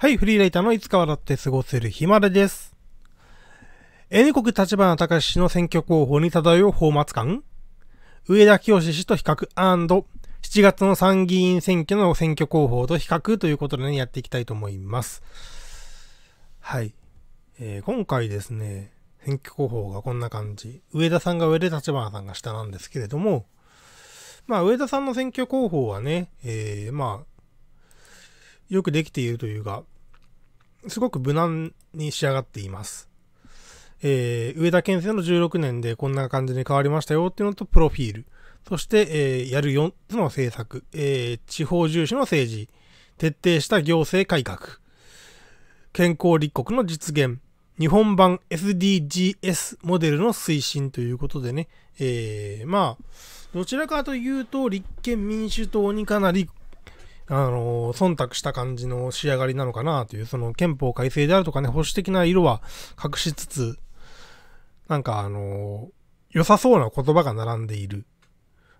はい、フリーライターのいつか笑って過ごせるひまれです。英国立花隆の選挙候補に漂う泡沫感上田清氏と比較 &7 月の参議院選挙の選挙候補と比較ということでね、やっていきたいと思います。はい。えー、今回ですね、選挙候補がこんな感じ。上田さんが上で立花さんが下なんですけれども、まあ、上田さんの選挙候補はね、えー、まあ、よくできているというか、すごく無難に仕上がっています。えー、上田県政の16年でこんな感じに変わりましたよっていうのと、プロフィール。そして、えー、やる4つの政策。えー、地方重視の政治。徹底した行政改革。健康立国の実現。日本版 SDGs モデルの推進ということでね、えー、まあ、どちらかというと、立憲民主党にかなりあの、忖度した感じの仕上がりなのかなという、その憲法改正であるとかね、保守的な色は隠しつつ、なんかあの、良さそうな言葉が並んでいる。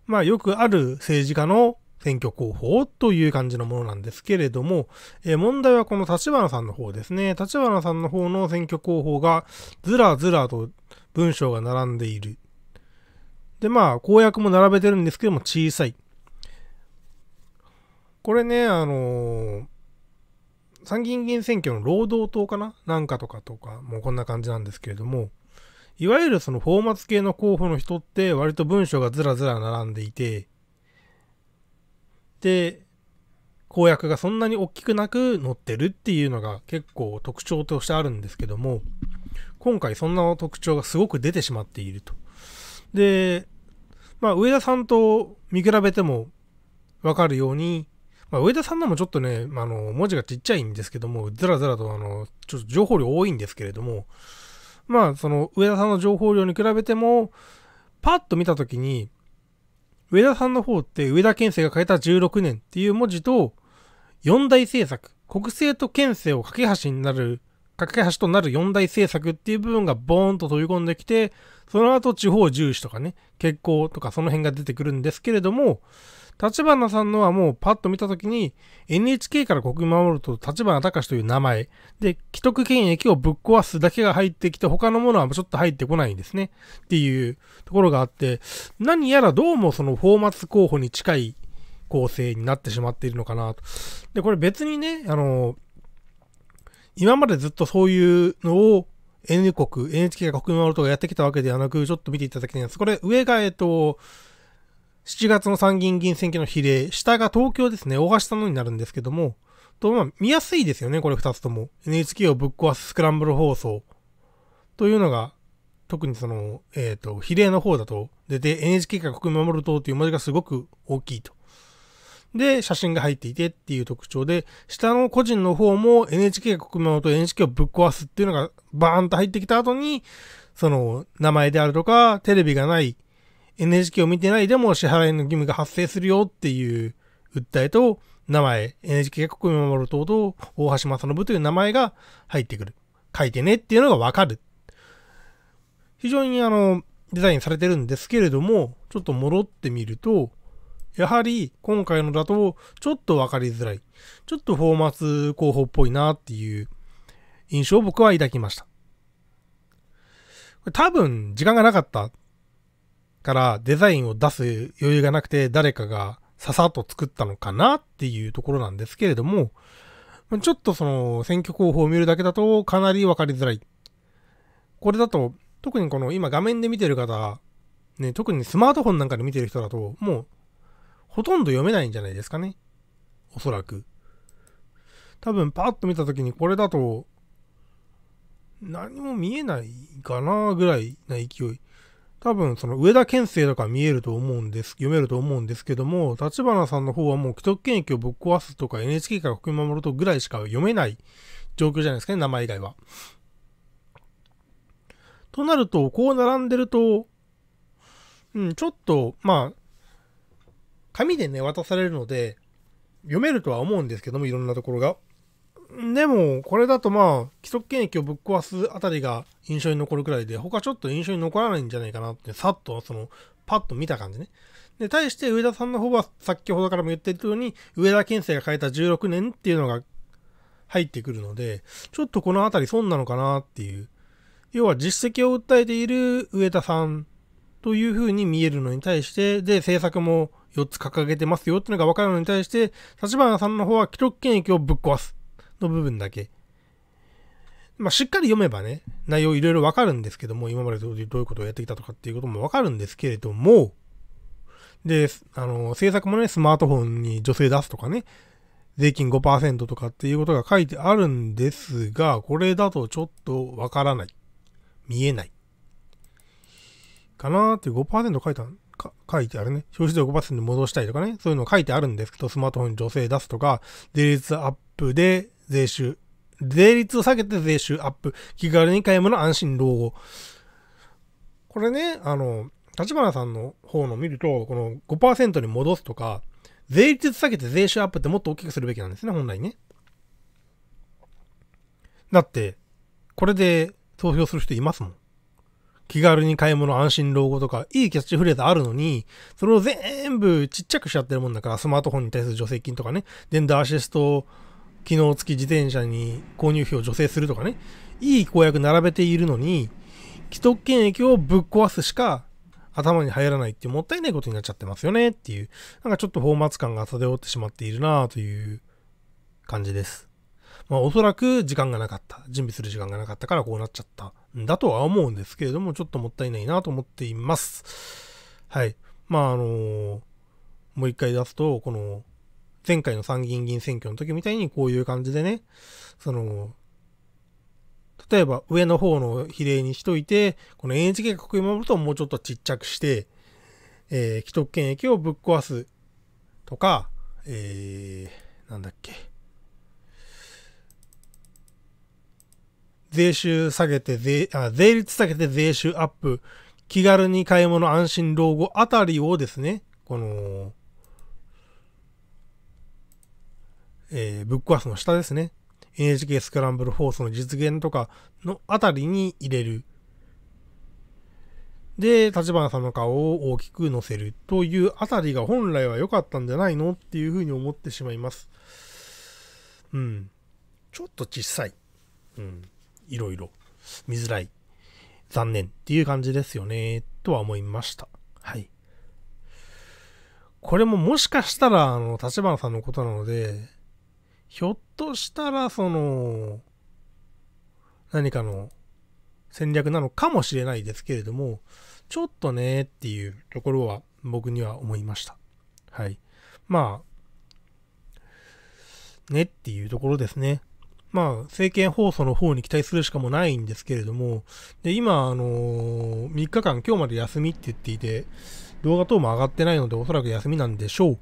まあよくある政治家の選挙候補という感じのものなんですけれども、えー、問題はこの立花さんの方ですね。立花さんの方の選挙候補がずらずらと文章が並んでいる。で、まあ、公約も並べてるんですけども小さい。これね、あのー、参議院議員選挙の労働党かななんかとかとか、もうこんな感じなんですけれども、いわゆるそのフォーマツ系の候補の人って割と文章がずらずら並んでいて、で、公約がそんなに大きくなく載ってるっていうのが結構特徴としてあるんですけども、今回そんな特徴がすごく出てしまっていると。で、まあ上田さんと見比べてもわかるように、まあ、上田さんのもちょっとね、あ、の、文字がちっちゃいんですけども、ずらずらと、あの、ちょっと情報量多いんですけれども、まあ、その、上田さんの情報量に比べても、パッと見たときに、上田さんの方って、上田県政が変えた16年っていう文字と、四大政策、国政と県政を架け橋になる、架け橋となる四大政策っていう部分がボーンと飛び込んできて、その後地方重視とかね、結構とかその辺が出てくるんですけれども、立花さんのはもうパッと見たときに、NHK から国民守ると立花隆という名前、で、既得権益をぶっ壊すだけが入ってきて、他のものはちょっと入ってこないんですね。っていうところがあって、何やらどうもそのフォーマツ候補に近い構成になってしまっているのかなと。で、これ別にね、あの、今までずっとそういうのを N 国、NHK が国民守るとかやってきたわけではなく、ちょっと見ていただきたいんです。これ、上が、えっと、7月の参議院議員選挙の比例、下が東京ですね、大橋さんのになるんですけども、と、まあ、見やすいですよね、これ2つとも。NHK をぶっ壊すスクランブル放送というのが、特にその、えっ、ー、と、比例の方だと出て、NHK が国民守る党という文字がすごく大きいと。で、写真が入っていてっていう特徴で、下の個人の方も NHK が国民守る党、NHK をぶっ壊すっていうのがバーンと入ってきた後に、その、名前であるとか、テレビがない NHK を見てないでも支払いの義務が発生するよっていう訴えと、名前、NHK 国民を守る党と大橋正信という名前が入ってくる。書いてねっていうのがわかる。非常にあの、デザインされてるんですけれども、ちょっと戻ってみると、やはり今回のだとちょっとわかりづらい。ちょっとフォーマス候補っぽいなっていう印象を僕は抱きました。多分時間がなかったからデザインを出す余裕がなくて誰かがささっと作ったのかなっていうところなんですけれども、ちょっとその選挙候補を見るだけだとかなりわかりづらい。これだと特にこの今画面で見てる方、ね、特にスマートフォンなんかで見てる人だともうほとんど読めないんじゃないですかね。おそらく。多分パッと見た時にこれだと何も見えないかなぐらいな勢い。多分その上田県政とか見えると思うんです、読めると思うんですけども、立花さんの方はもう既得権益をぶっ壊すとか NHK から国民守るとぐらいしか読めない状況じゃないですかね、名前以外は。となると、こう並んでると、うん、ちょっと、まあ、紙でね、渡されるので、読めるとは思うんですけども、いろんなところが。でも、これだとまあ、既得権益をぶっ壊すあたりが印象に残るくらいで、他ちょっと印象に残らないんじゃないかなって、さっと、その、パッと見た感じね。で、対して上田さんの方は、先ほどからも言ってるように、上田健政が変えた16年っていうのが入ってくるので、ちょっとこのあたり損なのかなっていう。要は実績を訴えている上田さんというふうに見えるのに対して、で、政策も4つ掲げてますよっていうのが分かるのに対して、立花さんの方は既得権益をぶっ壊す。の部分だけ。まあ、しっかり読めばね、内容いろいろわかるんですけども、今までどういうことをやってきたとかっていうこともわかるんですけれども、で、あの、制作もね、スマートフォンに女性出すとかね、税金5%とかっていうことが書いてあるんですが、これだとちょっとわからない。見えない。かなーって5%書いたか書いてあるね。消費税5%に戻したいとかね、そういうの書いてあるんですけど、スマートフォンに女性出すとか、税率アップで税収。税率を下げて税収アップ。気軽に買い物安心老後。これね、あの、立花さんの方の見ると、この5%に戻すとか、税率下げて税収アップってもっと大きくするべきなんですね、本来ね。だって、これで投票する人いますもん。気軽に買い物安心老後とか、いいキャッチフレーズあるのに、それを全部ちっちゃくしちゃってるもんだから、スマートフォンに対する助成金とかね、デンダーアシスト機能付き自転車に購入費を助成するとかね、いい公約並べているのに、既得権益をぶっ壊すしか頭に入らないってもったいないことになっちゃってますよねっていう、なんかちょっとフォーマッツ感が漂ってしまっているなという感じです。まあおそらく時間がなかった。準備する時間がなかったからこうなっちゃったんだとは思うんですけれども、ちょっともったいないなと思っています。はい。まああのー、もう一回出すと、この前回の参議院議員選挙の時みたいにこういう感じでね、その、例えば上の方の比例にしといて、この NHK 国民守るともうちょっとちっちゃくして、えー、既得権益をぶっ壊すとか、えー、なんだっけ。税収下げて税、あ、税率下げて税収アップ、気軽に買い物安心老後あたりをですね、この、えー、ブックアースの下ですね。NHK スクランブルフォースの実現とかのあたりに入れる。で、立花さんの顔を大きく載せるというあたりが本来は良かったんじゃないのっていうふうに思ってしまいます。うん。ちょっと小さい。うん。いろいろ。見づらい。残念っていう感じですよね。とは思いました。はい。これももしかしたら、あの、立花さんのことなので、ひょっとしたら、その、何かの戦略なのかもしれないですけれども、ちょっとねっていうところは僕には思いました。はい。まあ、ねっていうところですね。まあ、政見放送の方に期待するしかもないんですけれども、で、今、あのー、3日間今日まで休みって言っていて、動画等も上がってないのでおそらく休みなんでしょう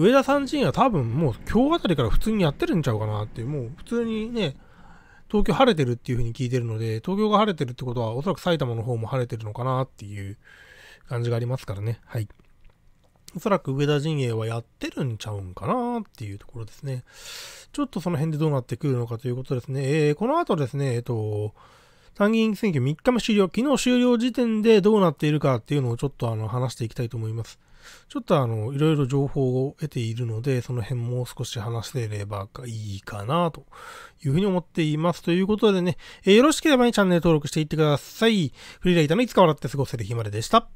上田さん陣は多分もう今日あたりから普通にやってるんちゃうかなって、もう普通にね、東京晴れてるっていう風に聞いてるので、東京が晴れてるってことはおそらく埼玉の方も晴れてるのかなっていう感じがありますからね。はい。おそらく上田陣営はやってるんちゃうんかなっていうところですね。ちょっとその辺でどうなってくるのかということですね。えー、この後ですね、えっ、ー、と、参議院選挙3日目終了、昨日終了時点でどうなっているかっていうのをちょっとあの話していきたいと思います。ちょっとあの、いろいろ情報を得ているので、その辺もう少し話せればいいかなというふうに思っています。ということでね、えー、よろしければね、チャンネル登録していってください。フリーライターのいつか笑って過ごせる日まででした。